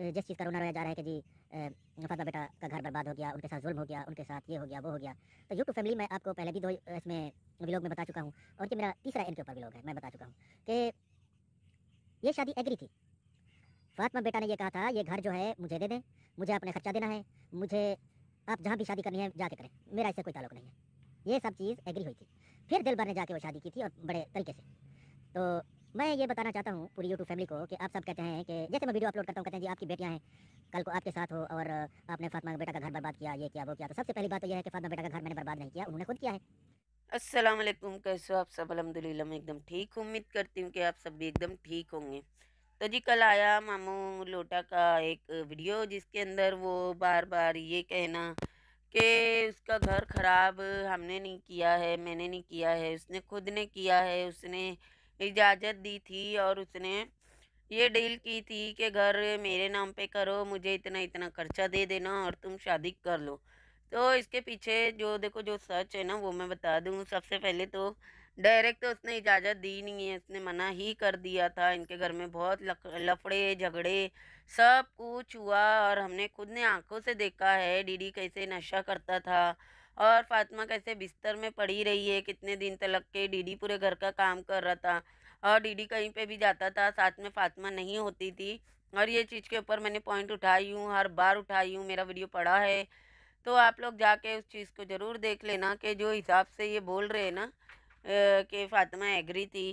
जिस चीज़ का रोना रोया जा रहा है कि जी फातमा बेटा का घर बर्बाद हो गया उनके साथ जुल्म हो गया उनके साथ ये हो गया वो हो गया तो यूट्यूब फैमिली मैं आपको पहले भी दो इसमें व्लॉग में बता चुका हूँ और कि मेरा तीसरा इनके ऊपर व्लॉग है मैं बता चुका हूँ कि ये शादी एग्री थी फातमा बेटा ने यह कहा था ये घर जो है मुझे दे दें मुझे अपना खर्चा देना है मुझे आप जहाँ भी शादी करनी है जाके करें मेरा इससे कोई ताल्लुक नहीं है ये सब चीज़ एग्री हुई थी फिर दिल भर ने जाके वो शादी की थी और बड़े तरीके से तो मैं ये बताना चाहता हूँ पूरी यूट्यूब फैमिली को कि आप सब कहते हैं कि जैसे मैं वीडियो अपलोड करता हूँ कहते हैं जी आपकी बेटियाँ हैं कल को आपके साथ हो और आपने फातमा बेटा का घर बर्बाद किया ये किया वो किया तो सबसे पहली बात तो यह है कि फातमा बेटा का घर मैंने बर्बाद नहीं किया उन्होंने खुद किया है असलम कैसे हो आप सब अलहमदिल्ला मैं एकदम ठीक हूँ उम्मीद करती हूँ कि आप सब भी एकदम ठीक होंगे तो जी कल आया मामू लोटा का एक वीडियो जिसके अंदर वो बार बार ये कहना कि उसका घर ख़राब हमने नहीं किया है मैंने नहीं किया है उसने खुद ने किया है उसने इजाज़त दी थी और उसने ये डील की थी कि घर मेरे नाम पे करो मुझे इतना इतना खर्चा दे देना और तुम शादी कर लो तो इसके पीछे जो देखो जो सच है ना वो मैं बता दूँ सबसे पहले तो डायरेक्ट तो उसने इजाज़त दी नहीं है उसने मना ही कर दिया था इनके घर में बहुत लफड़े झगड़े सब कुछ हुआ और हमने खुद ने आंखों से देखा है डीडी कैसे नशा करता था और फातिमा कैसे बिस्तर में पड़ी रही है कितने दिन तक के डीडी पूरे घर का काम कर रहा था और डीडी कहीं पे भी जाता था साथ में फातिमा नहीं होती थी और ये चीज़ के ऊपर मैंने पॉइंट उठाई हूँ हर बार उठाई हूँ मेरा वीडियो पड़ा है तो आप लोग जाके उस चीज़ को ज़रूर देख लेना कि जो हिसाब से ये बोल रहे हैं ना कि फातिमा एग्री थी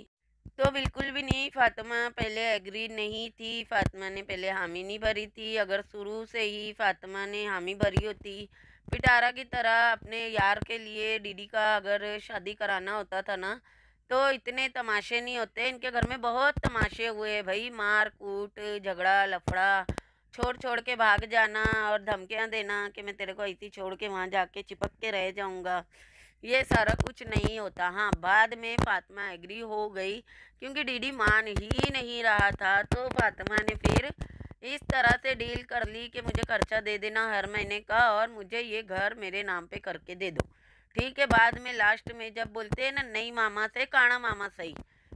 तो बिल्कुल भी नहीं फातिमा पहले एग्री नहीं थी फातिमा ने पहले हामी नहीं भरी थी अगर शुरू से ही फातिमा ने हामी भरी होती पिटारा की तरह अपने यार के लिए डीडी का अगर शादी कराना होता था ना तो इतने तमाशे नहीं होते इनके घर में बहुत तमाशे हुए भाई मार कूट झगड़ा लफड़ा छोड़ छोड़ के भाग जाना और धमकियाँ देना कि मैं तेरे को ऐसी छोड़ के वहाँ जाके चिपक के रह जाऊँगा ये सारा कुछ नहीं होता हाँ बाद में फातिमा एग्री हो गई क्योंकि डीडी मान ही नहीं रहा था तो फातिमा ने फिर इस तरह से डील कर ली कि मुझे खर्चा दे देना हर महीने का और मुझे ये घर मेरे नाम पे करके दे दो ठीक है बाद में लास्ट में जब बोलते हैं ना नहीं मामा से काना मामा सही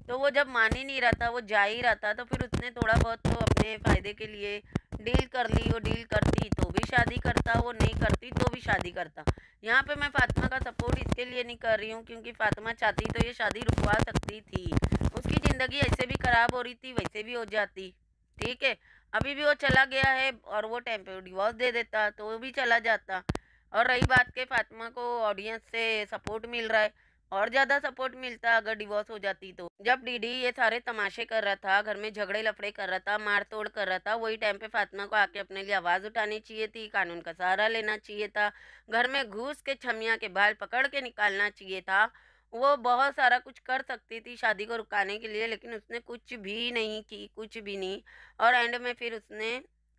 तो वो जब मान ही नहीं रहा था वो जा ही रहा था तो फिर उसने थोड़ा बहुत तो अपने फ़ायदे के लिए डील कर ली वो डील करती तो भी शादी करता वो नहीं करती तो भी शादी करता यहाँ पे मैं फातिमा का सपोर्ट इसके लिए नहीं कर रही हूँ क्योंकि फातिमा चाहती तो ये शादी रुकवा सकती थी उसकी ज़िंदगी ऐसे भी ख़राब हो रही थी वैसे भी हो जाती ठीक है अभी भी वो चला गया है और वो टाइम पे डिवोर्स दे देता तो वो भी चला जाता और रही बात के फातिमा को ऑडियंस से सपोर्ट मिल रहा है और ज़्यादा सपोर्ट मिलता अगर डिवोर्स हो जाती तो जब डीडी ये सारे तमाशे कर रहा था घर में झगड़े लफड़े कर रहा था मार तोड़ कर रहा था वही टाइम पे फातिमा को आके अपने लिए आवाज़ उठानी चाहिए थी कानून का सहारा लेना चाहिए था घर में घूस के छमिया के बाल पकड़ के निकालना चाहिए था वो बहुत सारा कुछ कर सकती थी शादी को रुकाने के लिए लेकिन उसने कुछ भी नहीं की कुछ भी नहीं और एंड में फिर उसने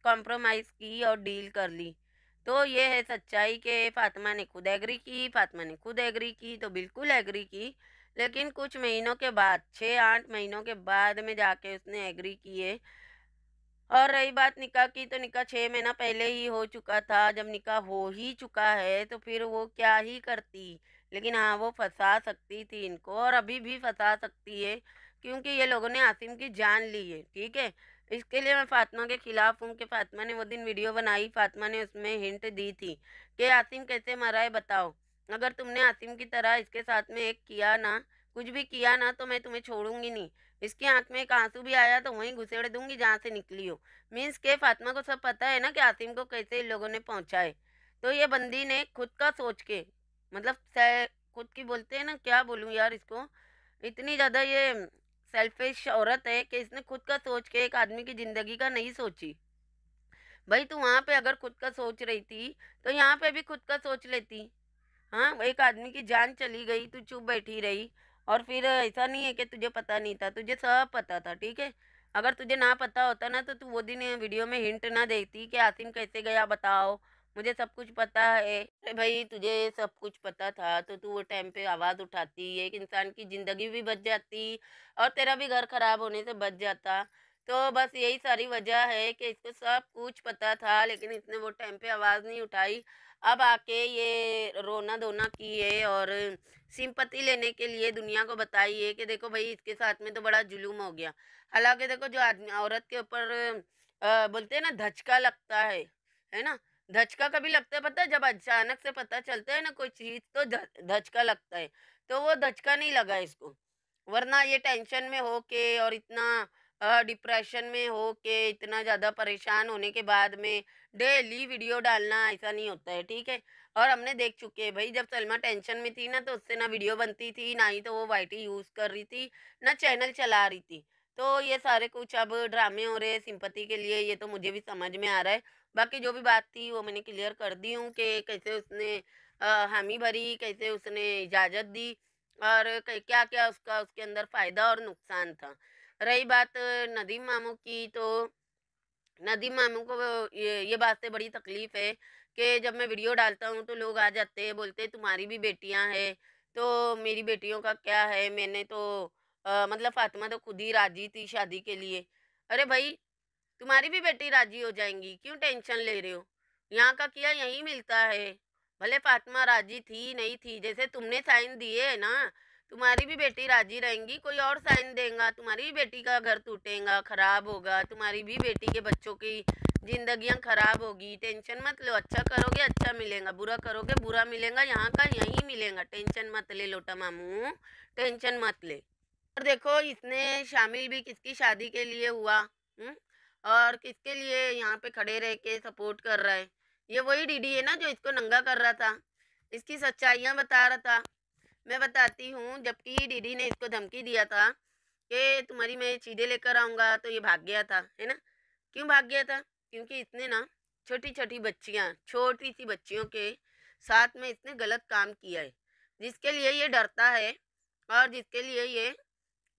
कॉम्प्रोमाइज़ की और डील कर ली तो ये है सच्चाई के फातिमा ने खुद एग्री की फातिमा ने खुद एग्री की तो बिल्कुल एग्री की लेकिन कुछ महीनों के बाद छः आठ महीनों के बाद में जाके उसने एग्री किए और रही बात निका की तो निका छः महीना पहले ही हो चुका था जब निका हो ही चुका है तो फिर वो क्या ही करती लेकिन हाँ वो फंसा सकती थी इनको और अभी भी फंसा सकती है क्योंकि ये लोगों ने आसिम की जान ली है ठीक है इसके लिए मैं फातिमा के ख़िलाफ़ हूँ कि फातिमा ने वो दिन वीडियो बनाई फातिमा ने उसमें हिंट दी थी कि आसिम कैसे मरा है बताओ अगर तुमने आसिम की तरह इसके साथ में एक किया ना कुछ भी किया ना तो मैं तुम्हें छोड़ूंगी नहीं इसकी आंख में एक आंसू भी आया तो वहीं घुसेड़ दूंगी जहाँ से निकली हो मीन्स के फातिमा को सब पता है ना कि आसिम को कैसे इन लोगों ने पहुँचा है तो ये बंदी ने खुद का सोच के मतलब खुद की बोलते हैं ना क्या बोलूँ यार इसको इतनी ज़्यादा ये सेल्फिश औरत है कि इसने खुद का सोच के एक आदमी की ज़िंदगी का नहीं सोची भाई तू वहाँ पे अगर खुद का सोच रही थी तो यहाँ पे भी खुद का सोच लेती हाँ एक आदमी की जान चली गई तू चुप बैठी रही और फिर ऐसा नहीं है कि तुझे पता नहीं था तुझे सब पता था ठीक है अगर तुझे ना पता होता ना तो तू वो दिन वीडियो में हिंट ना देती कि आसिम कैसे गया बताओ मुझे सब कुछ पता है अरे भाई तुझे सब कुछ पता था तो तू वो टाइम पे आवाज़ उठाती एक इंसान की ज़िंदगी भी बच जाती और तेरा भी घर ख़राब होने से बच जाता तो बस यही सारी वजह है कि इसको सब कुछ पता था लेकिन इसने वो टाइम पे आवाज़ नहीं उठाई अब आके ये रोना धोना की है और सिंपत्ति लेने के लिए दुनिया को बताई है कि देखो भाई इसके साथ में तो बड़ा जुलूम हो गया हालांकि देखो जो आदमी औरत के ऊपर बोलते हैं ना धचका लगता है है ना धचका कभी लगता है पता है जब अचानक से पता चलता है ना कोई चीज़ तो धचका लगता है तो वो धचका नहीं लगा इसको वरना ये टेंशन में हो के और इतना डिप्रेशन में हो के इतना ज़्यादा परेशान होने के बाद में डेली वीडियो डालना ऐसा नहीं होता है ठीक है और हमने देख चुके हैं भाई जब सलमा टेंशन में थी ना तो उससे ना वीडियो बनती थी ना ही तो वो वाइटी यूज़ कर रही थी ना चैनल चला रही थी तो ये सारे कुछ अब ड्रामे हो रहे हैं सिंपति के लिए ये तो मुझे भी समझ में आ रहा है बाकी जो भी बात थी वो मैंने क्लियर कर दी हूँ कि कैसे उसने हामी भरी कैसे उसने इजाज़त दी और क्या क्या उसका उसके अंदर फ़ायदा और नुकसान था रही बात नदीम मामू की तो नदीम मामू को ये ये बात से बड़ी तकलीफ़ है कि जब मैं वीडियो डालता हूँ तो लोग आ जाते हैं बोलते तुम्हारी भी बेटियाँ हैं तो मेरी बेटियों का क्या है मैंने तो आ, मतलब फातिमा तो खुद ही राजी थी शादी के लिए अरे भाई तुम्हारी भी बेटी राजी हो जाएंगी क्यों टेंशन ले रहे हो यहाँ का किया यहीं मिलता है भले फातिमा राजी थी नहीं थी जैसे तुमने साइन दिए है ना तुम्हारी भी बेटी राजी रहेंगी कोई और साइन देगा तुम्हारी भी बेटी का घर टूटेगा ख़राब होगा तुम्हारी भी बेटी के बच्चों की जिंदगियां ख़राब होगी टेंशन मत लो अच्छा करोगे अच्छा मिलेगा बुरा करोगे बुरा मिलेगा यहाँ का यहीं मिलेगा टेंशन मत ले लोटा मामू टेंशन मत ले और देखो इसने शामिल भी किसकी शादी के लिए हुआ हुँ? और किसके लिए यहाँ पे खड़े रह के सपोर्ट कर रहा है ये वही डीडी है ना जो इसको नंगा कर रहा था इसकी सच्चाइयाँ बता रहा था मैं बताती हूँ जबकि डीडी ने इसको धमकी दिया था कि तुम्हारी मैं चीज़ें लेकर आऊँगा तो ये भाग गया था है ना क्यों भाग गया था क्योंकि इसने ना छोटी छोटी बच्चियाँ छोटी सी बच्चियों के साथ में इसने गलत काम किया है जिसके लिए ये डरता है और जिसके लिए ये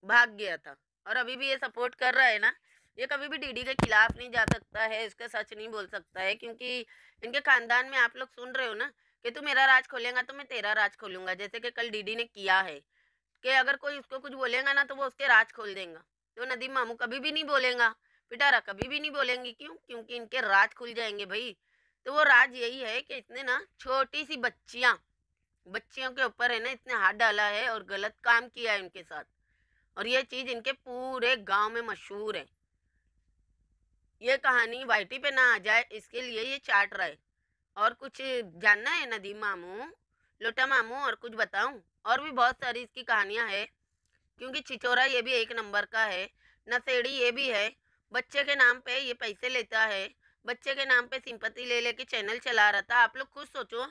भाग गया था और अभी भी ये सपोर्ट कर रहा है ना ये कभी भी डीडी के खिलाफ नहीं जा सकता है इसका सच नहीं बोल सकता है क्योंकि इनके खानदान में आप लोग सुन रहे हो ना कि तू मेरा राज खोलेगा तो मैं तेरा राज खोलूंगा जैसे कि कल डीडी ने किया है कि अगर कोई उसको कुछ बोलेगा ना तो वो उसके राज खोल देगा तो नदीम मामू कभी भी नहीं बोलेगा पिटारा कभी भी नहीं बोलेंगी क्यों क्योंकि इनके राज खुल जाएंगे भाई तो वो राज यही है कि इतने ना छोटी सी बच्चियां बच्चियों के ऊपर है ना इतने हाथ डाला है और गलत काम किया है उनके साथ और ये चीज़ इनके पूरे गांव में मशहूर है ये कहानी वाइटी पे ना आ जाए इसके लिए ये चाट रहे और कुछ जानना है नदीम मामू लोटा मामू और कुछ बताऊं और भी बहुत सारी इसकी कहानियां हैं क्योंकि छिछोरा ये भी एक नंबर का है नशेड़ी ये भी है बच्चे के नाम पे ये पैसे लेता है बच्चे के नाम पे सिंपत्ति ले लेके चैनल चला रहा था आप लोग खुद सोचो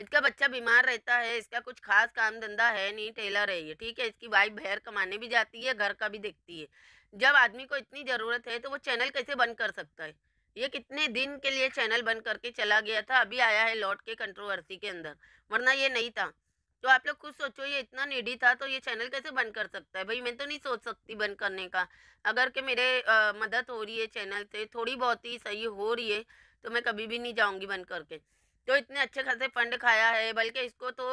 इसका बच्चा बीमार रहता है इसका कुछ खास काम धंधा है नहीं टेलर है ये ठीक है इसकी वाइफ भैर कमाने भी जाती है घर का भी देखती है जब आदमी को इतनी ज़रूरत है तो वो चैनल कैसे बंद कर सकता है ये कितने दिन के लिए चैनल बंद करके चला गया था अभी आया है लौट के कंट्रोवर्सी के अंदर वरना ये नहीं था तो आप लोग खुद सोचो ये इतना निडी था तो ये चैनल कैसे बंद कर सकता है भाई मैं तो नहीं सोच सकती बंद करने का अगर के मेरे आ, मदद हो रही है चैनल से थोड़ी बहुत ही सही हो रही है तो मैं कभी भी नहीं जाऊँगी बंद करके जो इतने अच्छे खासे फंड खाया है बल्कि इसको तो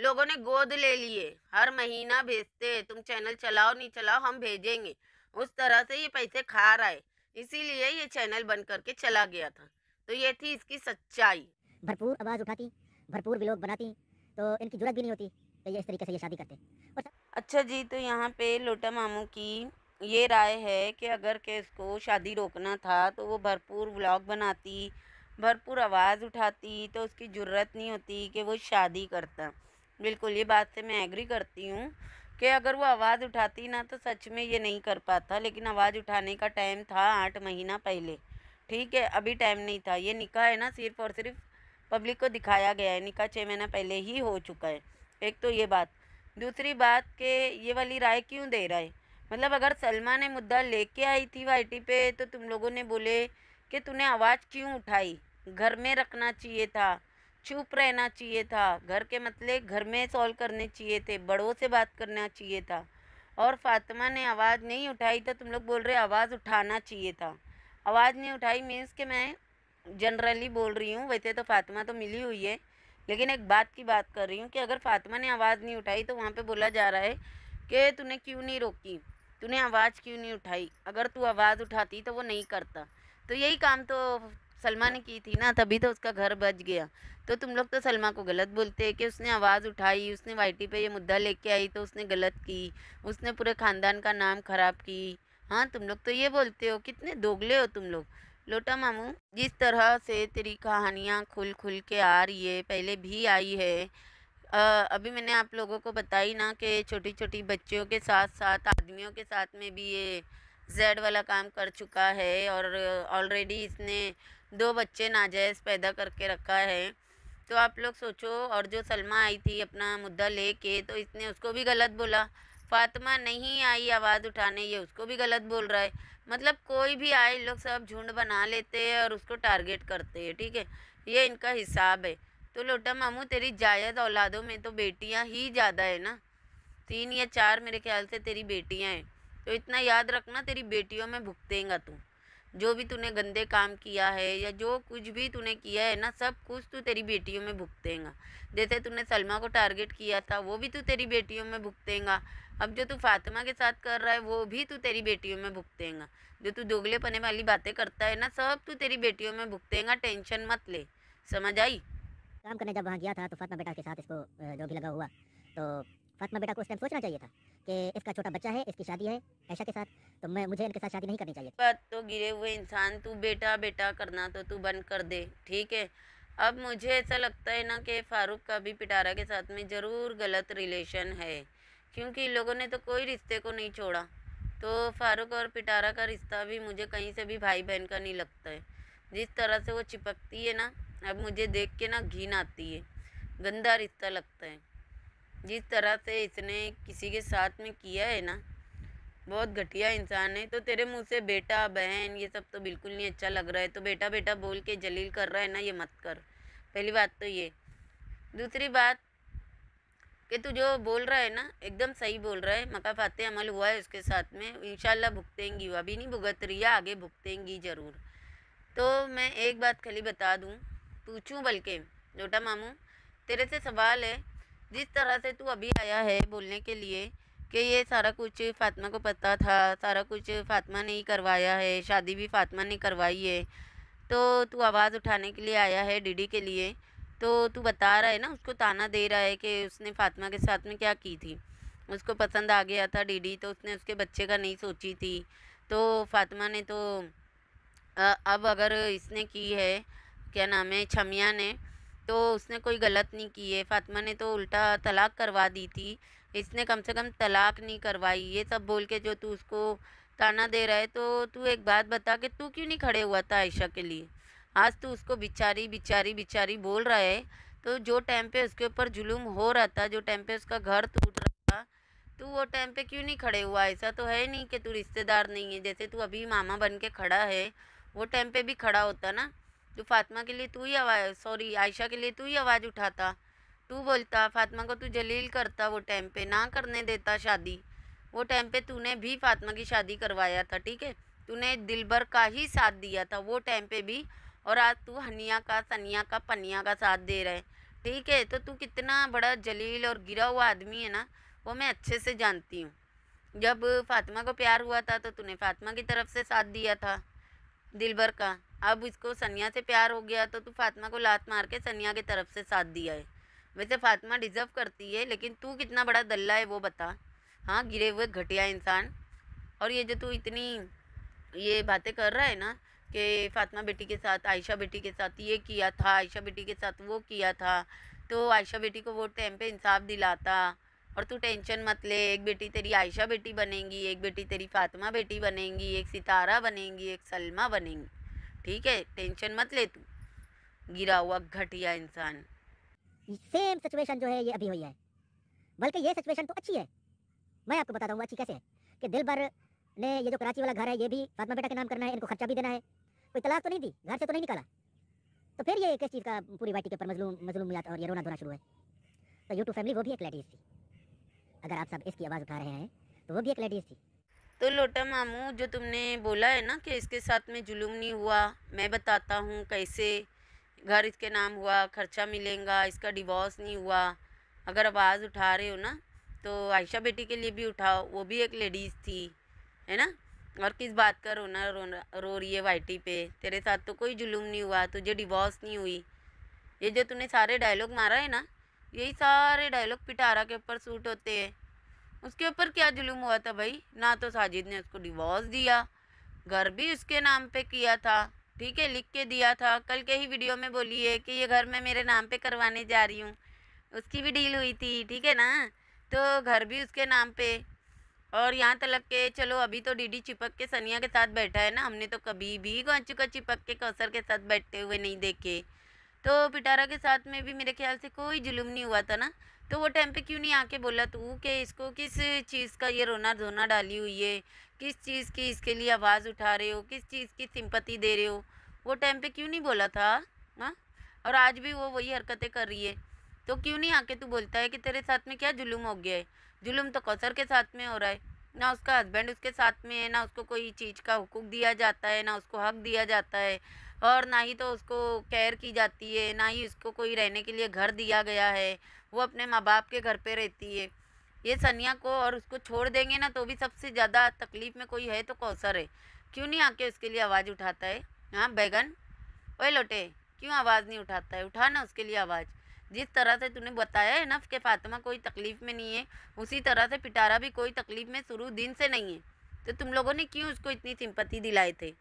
लोगों ने गोद ले लिए हर महीना भेजते तुम चैनल चलाओ नहीं चलाओ हम भेजेंगे उस तरह से ये पैसे खा रहा है इसीलिए ये चैनल बंद करके चला गया था तो ये थी इसकी सच्चाई भरपूर आवाज़ उठाती भरपूर भी लोग बनाती तो इनकी जरूरत भी नहीं होती तो ये इस तरीके से ये शादी करते और... अच्छा जी तो यहाँ पे लोटा मामू की ये राय है कि अगर के इसको शादी रोकना था तो वो भरपूर ब्लॉग बनाती भरपूर आवाज़ उठाती तो उसकी ज़रूरत नहीं होती कि वो शादी करता बिल्कुल ये बात से मैं एग्री करती हूँ कि अगर वो आवाज़ उठाती ना तो सच में ये नहीं कर पाता लेकिन आवाज़ उठाने का टाइम था आठ महीना पहले ठीक है अभी टाइम नहीं था ये निकाह है ना सिर्फ और सिर्फ पब्लिक को दिखाया गया है निकाह छः महीना पहले ही हो चुका है एक तो ये बात दूसरी बात कि ये वाली राय क्यों दे रहा है मतलब अगर सलमा ने मुद्दा लेके आई थी वाई पे तो तुम लोगों ने बोले कि तूने आवाज़ क्यों उठाई घर में रखना चाहिए था चुप रहना चाहिए था घर के मतलब घर में सॉल्व करने चाहिए थे बड़ों से बात करना चाहिए था और फातिमा ने आवाज़ नहीं उठाई तो तुम लोग बोल रहे आवाज़ उठाना चाहिए था आवाज़ नहीं उठाई मीन्स कि मैं जनरली बोल रही हूँ वैसे तो फातिमा तो मिली हुई है लेकिन एक बात की बात कर रही हूँ कि अगर फातिमा ने आवाज़ नहीं उठाई तो वहाँ पे बोला जा रहा है कि तूने क्यों नहीं रोकी तूने आवाज़ क्यों नहीं उठाई अगर तू आवाज़ उठाती तो वो नहीं करता तो यही काम तो सलमा ने हाँ। की थी ना तभी तो उसका घर बच गया तो तुम लोग तो सलमा को गलत बोलते हैं कि उसने आवाज़ उठाई उसने वाई पे ये मुद्दा लेके आई तो उसने गलत की उसने पूरे ख़ानदान का नाम ख़राब की हाँ तुम लोग तो ये बोलते हो कितने दोगले हो तुम लोग लोटा मामू जिस तरह से तेरी कहानियाँ खुल खुल के आ रही है पहले भी आई है आ, अभी मैंने आप लोगों को बताई ना कि छोटी छोटी बच्चियों के साथ साथ आदमियों के साथ में भी ये जेड वाला काम कर चुका है और ऑलरेडी इसने दो बच्चे नाजायज़ पैदा करके रखा है तो आप लोग सोचो और जो सलमा आई थी अपना मुद्दा लेके तो इसने उसको भी गलत बोला फातिमा नहीं आई आवाज़ उठाने ये उसको भी गलत बोल रहा है मतलब कोई भी आए लोग सब झुंड बना लेते हैं और उसको टारगेट करते हैं ठीक है ये इनका हिसाब है तो लोटा मामू तेरी जायद औलादों में तो बेटियां ही ज़्यादा है ना तीन या चार मेरे ख्याल से तेरी बेटियां हैं तो इतना याद रखना तेरी बेटियों में भुगतेगा तू जो भी तूने गंदे काम किया है या जो कुछ भी तूने किया है ना सब कुछ तू तेरी बेटियों में भुगतेगा जैसे तूने सलमा को टारगेट किया था वो भी तू तेरी बेटियों में भुगतेगा अब जो तू फातिमा के साथ कर रहा है वो भी तू तेरी बेटियों में भुगतेगा जो तू दोगले पने वाली बातें करता है ना सब तू तेरी बेटियों में भुगतेगा टेंशन मत ले समझ आई काम करने जब वहाँ गया था तो फातिमा बेटा के साथ इसको जो भी लगा हुआ तो फातमा बेटा को उस टाइम सोचना चाहिए था कि इसका छोटा बच्चा है इसकी शादी है ऐशा के साथ तो मैं मुझे इनके साथ शादी नहीं करनी चाहिए पर तो गिरे हुए इंसान तू बेटा बेटा करना तो तू बंद कर दे ठीक है अब मुझे ऐसा लगता है ना कि फारूक का भी पिटारा के साथ में ज़रूर गलत रिलेशन है क्योंकि लोगों ने तो कोई रिश्ते को नहीं छोड़ा तो फारूक और पिटारा का रिश्ता भी मुझे कहीं से भी भाई बहन का नहीं लगता है जिस तरह से वो चिपकती है ना अब मुझे देख के ना घिन आती है गंदा रिश्ता लगता है जिस तरह से इसने किसी के साथ में किया है ना बहुत घटिया इंसान है तो तेरे मुंह से बेटा बहन ये सब तो बिल्कुल नहीं अच्छा लग रहा है तो बेटा बेटा बोल के जलील कर रहा है ना ये मत कर पहली बात तो ये दूसरी बात कि तू जो बोल रहा है ना एकदम सही बोल रहा है मका फाते अमल हुआ है उसके साथ में इन भुगतेंगी वो अभी नहीं भुगत रही है आगे भुगतेंगी ज़रूर तो मैं एक बात खाली बता दूँ पूछूँ बल्कि लोटा मामू तेरे से सवाल है जिस तरह से तू अभी आया है बोलने के लिए कि ये सारा कुछ फातिमा को पता था सारा कुछ फातिमा ने ही करवाया है शादी भी फातिमा ने करवाई है तो तू आवाज़ उठाने के लिए आया है डीडी के लिए तो तू बता रहा है ना उसको ताना दे रहा है कि उसने फातिमा के साथ में क्या की थी उसको पसंद आ गया था डीडी तो उसने उसके बच्चे का नहीं सोची थी तो फातिमा ने तो अब अगर इसने की है क्या नाम है छमिया ने तो उसने कोई गलत नहीं की है फातिमा ने तो उल्टा तलाक करवा दी थी इसने कम से कम तलाक नहीं करवाई ये सब बोल के जो तू उसको ताना दे रहा है तो तू एक बात बता कि तू क्यों नहीं खड़े हुआ था आयशा के लिए आज तू उसको बिचारी बिचारी बिचारी बोल रहा है तो जो टाइम पे उसके ऊपर जुलूम हो रहा था जो टाइम पे उसका घर टूट रहा था तू वो टाइम पे क्यों नहीं खड़े हुआ ऐसा तो है नहीं कि तू रिश्तेदार नहीं है जैसे तू अभी मामा बन के खड़ा है वो टाइम पे भी खड़ा होता ना जो फातिमा के लिए तू ही आवाज़ सॉरी आयशा के लिए तू ही आवाज़ उठाता तू बोलता फातिमा को तू जलील करता वो टाइम पे ना करने देता शादी वो टाइम पे तूने भी फातिमा की शादी करवाया था ठीक है तूने दिल भर का ही साथ दिया था वो टाइम पे भी और आज तू हनिया का सनिया का पनिया का साथ दे रहे ठीक है तो तू कितना बड़ा जलील और गिरा हुआ आदमी है ना वो मैं अच्छे से जानती हूँ जब फातिमा को प्यार हुआ था तो तूने फातिमा की तरफ से साथ दिया था दिल भर का अब इसको सनिया से प्यार हो गया तो तू फातिमा को लात मार के सनिया की तरफ से साथ दिया है वैसे फातिमा डिज़र्व करती है लेकिन तू कितना बड़ा दल्ला है वो बता हाँ गिरे हुए घटिया इंसान और ये जो तू इतनी ये बातें कर रहा है ना कि फातिमा बेटी के साथ आयशा बेटी के साथ ये किया था आयशा बेटी के साथ वो किया था तो आयशा बेटी को वो टाइम पे इंसाफ दिलाता और तू टेंशन मत ले एक बेटी तेरी आयशा बेटी बनेगी एक बेटी तेरी फातिमा बेटी बनेगी एक सितारा बनेगी एक सलमा बनेगी ठीक है टेंशन मत ले तू गिरा हुआ घटिया इंसान सेम सिचुएशन जो है ये अभी हुई है बल्कि ये सिचुएशन तो अच्छी है मैं आपको बताता हूँ अच्छी कैसे है कि दिल भर ने ये जो कराची वाला घर है ये भी फातमा बेटा के नाम करना है इनको खर्चा भी देना है कोई तलाक तो नहीं दी घर से तो नहीं निकाला तो फिर ये किस चीज़ का पूरी बाटी के ऊपर मजलूम मिला और ये रोना धोना शुरू है तो यूट्यूब फैमिली वो भी एक लेडीज थी अगर आप सब इसकी आवाज़ उठा रहे हैं तो वो भी एक लेडीज थी तो लोटा मामू जो तुमने बोला है ना कि इसके साथ में जुलूम नहीं हुआ मैं बताता हूँ कैसे घर इसके नाम हुआ खर्चा मिलेगा इसका डिवोर्स नहीं हुआ अगर आवाज़ उठा रहे हो ना तो आयशा बेटी के लिए भी उठाओ वो भी एक लेडीज़ थी है ना और किस बात का रोना रोना रो रही है वाइटी पे तेरे साथ तो कोई जुलूम नहीं हुआ तुझे डिवोर्स नहीं हुई ये जो तूने सारे डायलॉग मारा है ना यही सारे डायलॉग पिटारा के ऊपर सूट होते हैं उसके ऊपर क्या जुलूम हुआ था भाई ना तो साजिद ने उसको डिवोर्स दिया घर भी उसके नाम पे किया था ठीक है लिख के दिया था कल के ही वीडियो में बोली है कि ये घर मैं मेरे नाम पे करवाने जा रही हूँ उसकी भी डील हुई थी ठीक है ना तो घर भी उसके नाम पे और यहाँ तक के चलो अभी तो डीडी चिपक के सनिया के साथ बैठा है ना हमने तो कभी भी गौचू का चिपक के कौसर के साथ बैठते हुए नहीं देखे तो पिटारा के साथ में भी मेरे ख्याल से कोई जुलूम नहीं हुआ था ना तो वो टाइम पे क्यों नहीं आके बोला तू कि इसको किस चीज़ का ये रोना धोना डाली हुई है किस चीज़ की इसके लिए आवाज़ उठा रहे हो किस चीज़ की सिंपत्ति दे रहे हो वो टाइम पे क्यों नहीं बोला था हाँ और आज भी वो वही हरकतें कर रही है तो क्यों नहीं आके तू बोलता है कि तेरे साथ में क्या जुलूम हो गया है जुलूम तो कौसर के साथ में हो रहा है ना उसका हस्बैंड उसके साथ में है ना उसको कोई चीज़ का हुकूक दिया जाता है ना उसको हक दिया जाता है और ना ही तो उसको केयर की जाती है ना ही उसको कोई रहने के लिए घर दिया गया है वो अपने माँ बाप के घर पे रहती है ये सनिया को और उसको छोड़ देंगे ना तो भी सबसे ज़्यादा तकलीफ़ में कोई है तो कौसर है क्यों नहीं आके उसके लिए आवाज़ उठाता है हाँ बैगन ओए लोटे क्यों आवाज़ नहीं उठाता है उठा ना उसके लिए आवाज़ जिस तरह से तूने बताया है ना कि फातिमा कोई तकलीफ़ में नहीं है उसी तरह से पिटारा भी कोई तकलीफ़ में शुरू दिन से नहीं है तो तुम लोगों ने क्यों उसको इतनी सिंपत्ति दिलाए थे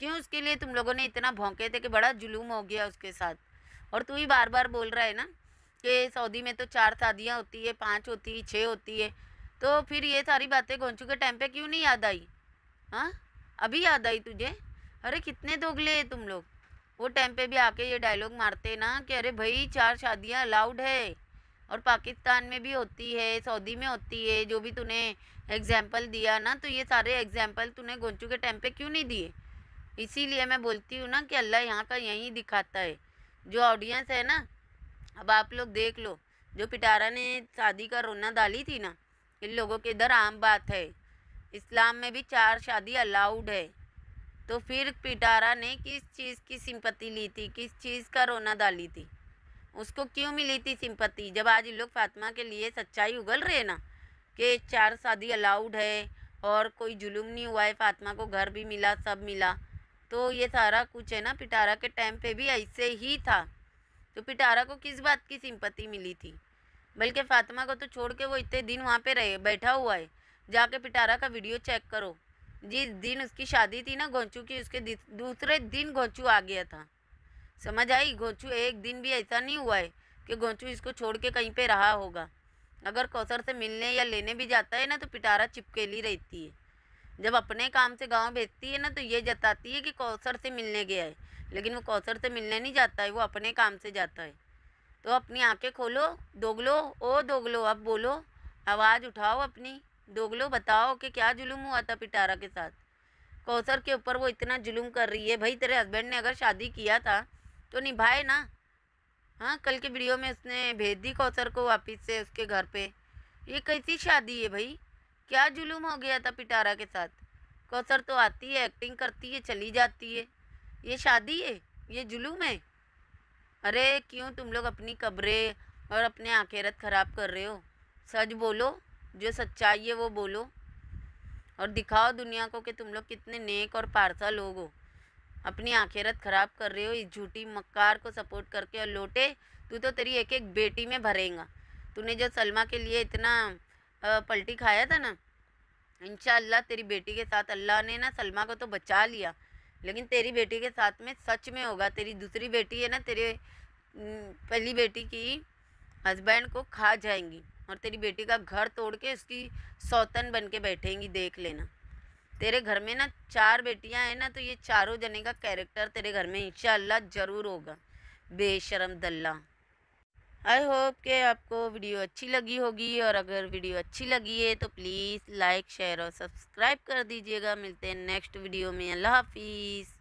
क्यों उसके लिए तुम लोगों ने इतना भौंके थे कि बड़ा जुलूम हो गया उसके साथ और तू ही बार बार बोल रहा है ना कि सऊदी में तो चार शादियाँ होती है पाँच होती है छः होती है तो फिर ये सारी बातें गोंचू के टाइम पर क्यों नहीं याद आई हाँ अभी याद आई तुझे अरे कितने दोगले तुम लोग वो टाइम पे भी आके ये डायलॉग मारते ना कि अरे भाई चार शादियाँ अलाउड है और पाकिस्तान में भी होती है सऊदी में होती है जो भी तूने एग्जाम्पल दिया ना तो ये सारे एग्जाम्पल तूने गोंचू के टाइम पे क्यों नहीं दिए इसीलिए मैं बोलती हूँ ना कि अल्लाह यहाँ का यहीं दिखाता है जो ऑडियंस है ना अब आप लोग देख लो जो पिटारा ने शादी का रोना डाली थी ना इन लोगों के इधर आम बात है इस्लाम में भी चार शादी अलाउड है तो फिर पिटारा ने किस चीज़ की सिंपत्ति ली थी किस चीज़ का रोना डाली थी उसको क्यों मिली थी सिंपत्ति जब आज लोग फातिमा के लिए सच्चाई उगल रहे ना कि चार शादी अलाउड है और कोई जुलूम नहीं हुआ है फातिमा को घर भी मिला सब मिला तो ये सारा कुछ है ना पिटारा के टाइम पे भी ऐसे ही था तो पिटारा को किस बात की सिंपत्ति मिली थी बल्कि फातिमा को तो छोड़ के वो इतने दिन वहाँ पे रहे बैठा हुआ है जाके पिटारा का वीडियो चेक करो जिस दिन उसकी शादी थी ना घोंचू की उसके दूसरे दिन घोंचू आ गया था समझ आई घोंचू एक दिन भी ऐसा नहीं हुआ है कि घोंचू इसको छोड़ के कहीं पर रहा होगा अगर कौसर से मिलने या लेने भी जाता है ना तो पिटारा चिपकेली रहती है जब अपने काम से गांव भेजती है ना तो ये जताती है कि कौसर से मिलने गया है लेकिन वो कौसर से मिलने नहीं जाता है वो अपने काम से जाता है तो अपनी आंखें खोलो दोगलो ओ दोगलो अब बोलो आवाज़ उठाओ अपनी दोगलो बताओ कि क्या जुलूम हुआ था पिटारा के साथ कौसर के ऊपर वो इतना जुलूम कर रही है भाई तेरे हस्बैंड ने अगर शादी किया था तो निभाए ना हाँ कल के वीडियो में उसने भेज दी कौसर को वापस से उसके घर पे ये कैसी शादी है भाई क्या जुलूम हो गया था पिटारा के साथ कौसर तो आती है एक्टिंग करती है चली जाती है ये शादी है ये जुलूम है अरे क्यों तुम लोग अपनी कब्रें और अपने आखिरत ख़राब कर रहे हो सच बोलो जो सच्चाई है वो बोलो और दिखाओ दुनिया को कि तुम लोग कितने नेक और पारसा लोग हो अपनी आखिरत ख़राब कर रहे हो इस झूठी मक्कार को सपोर्ट करके और लोटे तू तो तेरी एक एक बेटी में भरेगा तूने जो सलमा के लिए इतना पलटी खाया था ना इनशाला तेरी बेटी के साथ अल्लाह ने ना सलमा को तो बचा लिया लेकिन तेरी बेटी के साथ में सच में होगा तेरी दूसरी बेटी है ना तेरे पहली बेटी की हस्बैंड को खा जाएंगी और तेरी बेटी का घर तोड़ के उसकी सौतन बन के बैठेंगी देख लेना तेरे घर में ना चार बेटियां हैं ना तो ये चारों जने का कैरेक्टर तेरे घर में इंशाल्लाह ज़रूर होगा बेशरम दल्ला आई होप कि आपको वीडियो अच्छी लगी होगी और अगर वीडियो अच्छी लगी है तो प्लीज़ लाइक शेयर और सब्सक्राइब कर दीजिएगा मिलते हैं नेक्स्ट वीडियो में अल्लाह हाफिज़